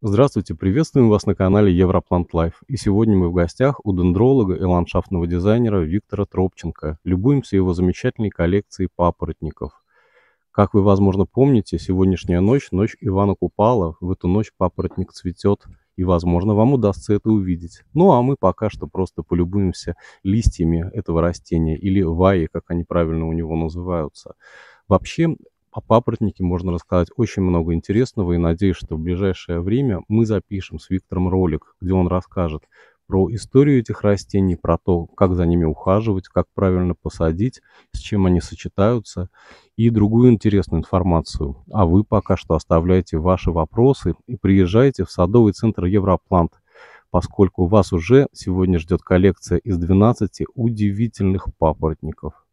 Здравствуйте, приветствуем вас на канале Европлант Лайф. И сегодня мы в гостях у дендролога и ландшафтного дизайнера Виктора Тропченко. Любуемся его замечательной коллекцией папоротников. Как вы, возможно, помните, сегодняшняя ночь – ночь Ивана Купала. В эту ночь папоротник цветет, и, возможно, вам удастся это увидеть. Ну, а мы пока что просто полюбуемся листьями этого растения, или ваи, как они правильно у него называются. Вообще, о папоротнике можно рассказать очень много интересного и надеюсь, что в ближайшее время мы запишем с Виктором ролик, где он расскажет про историю этих растений, про то, как за ними ухаживать, как правильно посадить, с чем они сочетаются и другую интересную информацию. А вы пока что оставляйте ваши вопросы и приезжайте в садовый центр Европлант, поскольку вас уже сегодня ждет коллекция из 12 удивительных папоротников.